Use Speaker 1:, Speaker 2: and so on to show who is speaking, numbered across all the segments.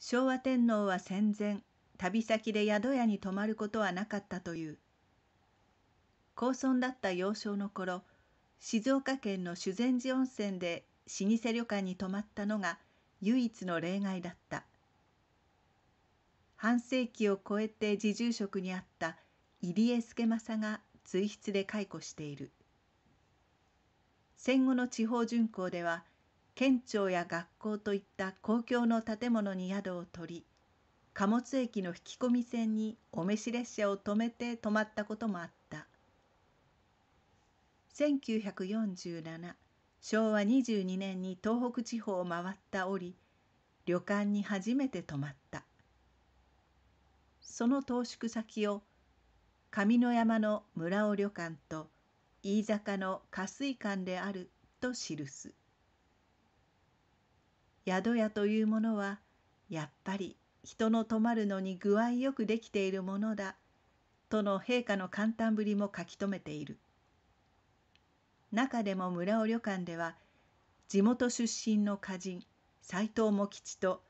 Speaker 1: 昭和天皇は戦前旅先で宿屋に泊まることはなかったという高村だった幼少の頃静岡県の修善寺温泉で老舗旅館に泊まったのが唯一の例外だった半世紀を超えて自住職にあった入江助政が追筆で解雇している戦後の地方巡行では県庁や学校といった公共の建物に宿を取り貨物駅の引き込み線にお召し列車を止めて泊まったこともあった1947昭和22年に東北地方を回った折旅館に初めて泊まったその投宿先を上野山の村尾旅館と飯坂の加水館であると記す。宿屋というものはやっぱり人の泊まるのに具合よくできているものだとの陛下の簡単ぶりも書き留めている中でも村尾旅館では地元出身の歌人斎藤茂吉と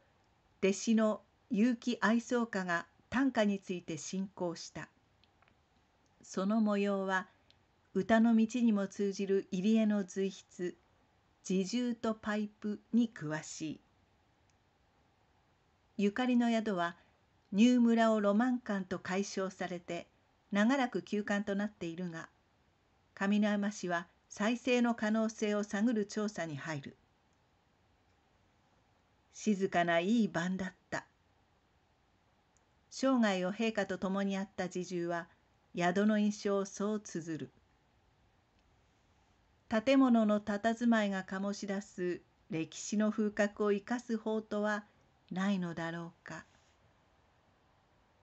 Speaker 1: 弟子の結城愛想家が短歌について進行したその模様は歌の道にも通じる入江の随筆自重とパイプに詳しいゆかりの宿はニュー村をロマン館と解消されて長らく休館となっているが上山市は再生の可能性を探る調査に入る静かないい晩だった生涯を陛下と共にあった侍従は宿の印象をそう綴る「建物の佇まいが醸し出す歴史の風格を生かす法とはないのだろうか。